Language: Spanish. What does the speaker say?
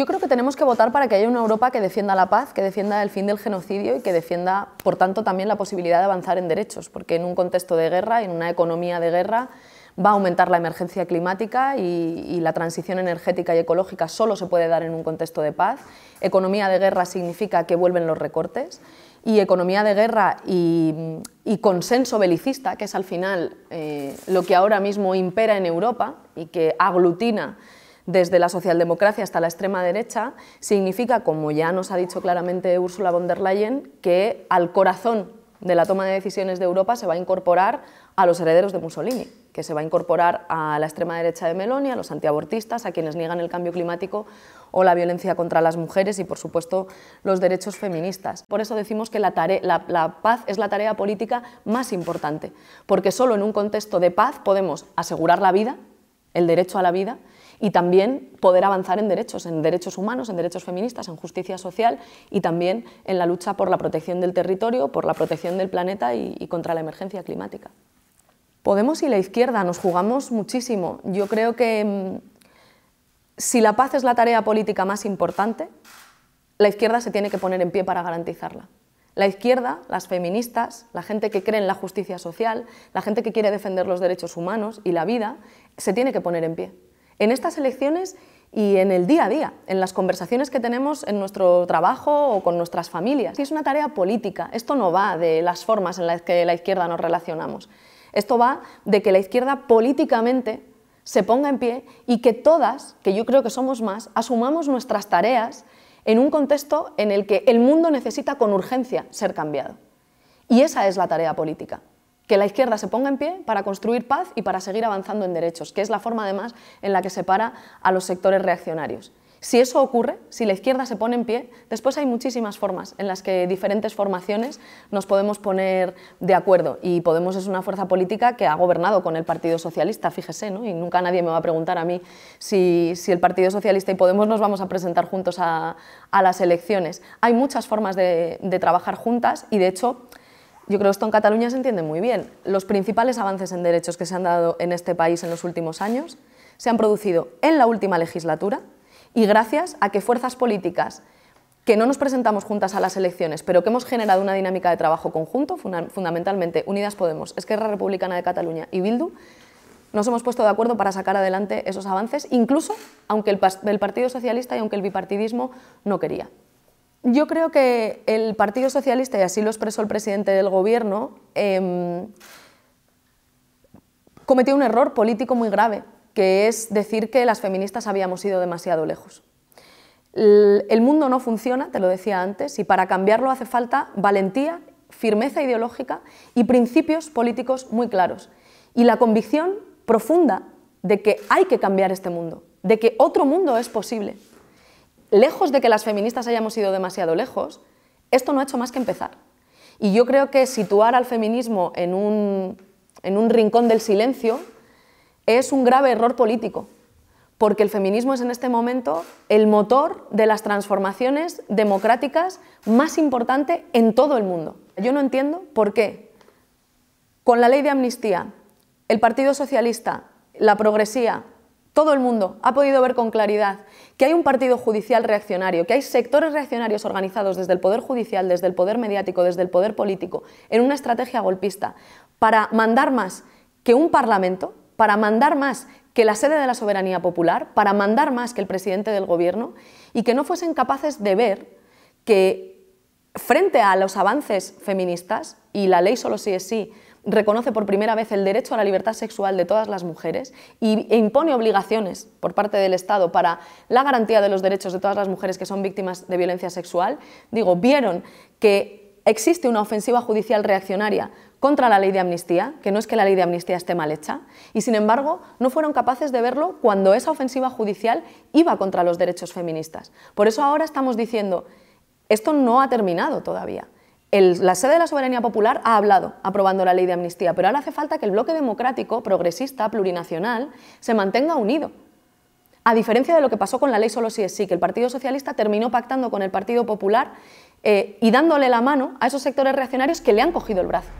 Yo creo que tenemos que votar para que haya una Europa que defienda la paz, que defienda el fin del genocidio y que defienda, por tanto, también la posibilidad de avanzar en derechos, porque en un contexto de guerra, en una economía de guerra, va a aumentar la emergencia climática y, la transición energética y ecológica solo se puede dar en un contexto de paz. Economía de guerra significa que vuelven los recortes y economía de guerra y, consenso belicista, que es al final eh, lo que ahora mismo impera en Europa y que aglutina desde la socialdemocracia hasta la extrema derecha, significa, como ya nos ha dicho claramente Ursula von der Leyen, que al corazón de la toma de decisiones de Europa se va a incorporar a los herederos de Mussolini, que se va a incorporar a la extrema derecha de Meloni, a los antiabortistas, a quienes niegan el cambio climático o la violencia contra las mujeres y, por supuesto, los derechos feministas. Por eso decimos que la, paz es la tarea política más importante, porque solo en un contexto de paz podemos asegurar la vida, el derecho a la vida, y también poder avanzar en derechos, en derechos humanos, en derechos feministas, en justicia social y también en la lucha por la protección del territorio, por la protección del planeta y, contra la emergencia climática. Podemos y la izquierda nos jugamos muchísimo. Yo creo que mm, si la paz es la tarea política más importante, la izquierda se tiene que poner en pie para garantizarla. La izquierda, las feministas, la gente que cree en la justicia social, la gente que quiere defender los derechos humanos y la vida, se tiene que poner en pie en estas elecciones y en el día a día, en las conversaciones que tenemos en nuestro trabajo o con nuestras familias. es una tarea política, esto no va de las formas en las que la izquierda nos relacionamos, esto va de que la izquierda políticamente se ponga en pie y que todas, que yo creo que somos más, asumamos nuestras tareas en un contexto en el que el mundo necesita con urgencia ser cambiado. Y esa es la tarea política que la izquierda se ponga en pie para construir paz y para seguir avanzando en derechos, que es la forma además en la que separa a los sectores reaccionarios. Si eso ocurre, si la izquierda se pone en pie, después hay muchísimas formas en las que diferentes formaciones nos podemos poner de acuerdo. Y Podemos es una fuerza política que ha gobernado con el Partido Socialista, fíjese, ¿no? y nunca nadie me va a preguntar a mí si, el Partido Socialista y Podemos nos vamos a presentar juntos a, las elecciones. Hay muchas formas de, de trabajar juntas y, de hecho, yo creo que esto en Cataluña se entiende muy bien. Los principales avances en derechos que se han dado en este país en los últimos años se han producido en la última legislatura y gracias a que fuerzas políticas que no nos presentamos juntas a las elecciones, pero que hemos generado una dinámica de trabajo conjunto, fundamentalmente Unidas Podemos, Esquerra Republicana de Cataluña y Bildu, nos hemos puesto de acuerdo para sacar adelante esos avances, incluso aunque el, Partido Socialista y aunque el bipartidismo no quería. Yo creo que el Partido Socialista, y así lo expresó el presidente del Gobierno, em, cometió un error político muy grave, que es decir que las feministas habíamos ido demasiado lejos. El mundo no funciona, te lo decía antes, y para cambiarlo hace falta valentía, firmeza ideológica y principios políticos muy claros. Y la convicción profunda de que hay que cambiar este mundo, de que otro mundo es posible lejos de que las feministas hayamos ido demasiado lejos, esto no ha hecho más que empezar. Y yo creo que situar al feminismo en un, en un rincón del silencio es un grave error político, porque el feminismo es en este momento el motor de las transformaciones democráticas más importante en todo el mundo. Yo no entiendo por qué con la ley de amnistía, el Partido Socialista, la progresía, todo el mundo ha podido ver con claridad que hay un partido judicial reaccionario, que hay sectores reaccionarios organizados desde el poder judicial, desde el poder mediático, desde el poder político, en una estrategia golpista, para mandar más que un parlamento, para mandar más que la sede de la soberanía popular, para mandar más que el presidente del gobierno, y que no fuesen capaces de ver que frente a los avances feministas, y la ley solo sí es sí, reconoce por primera vez el derecho a la libertad sexual de todas las mujeres e impone obligaciones por parte del Estado para la garantía de los derechos de todas las mujeres que son víctimas de violencia sexual, digo, vieron que existe una ofensiva judicial reaccionaria contra la ley de amnistía, que no es que la ley de amnistía esté mal hecha, y sin embargo no fueron capaces de verlo cuando esa ofensiva judicial iba contra los derechos feministas. Por eso ahora estamos diciendo, esto no ha terminado todavía la sede de la soberanía popular ha hablado aprobando la ley de amnistía, pero ahora hace falta que el bloque democrático, progresista, plurinacional, se mantenga unido. A diferencia de lo que pasó con la ley solo si es sí, que el Partido Socialista terminó pactando con el Partido Popular eh, y dándole la mano a esos sectores reaccionarios que le han cogido el brazo.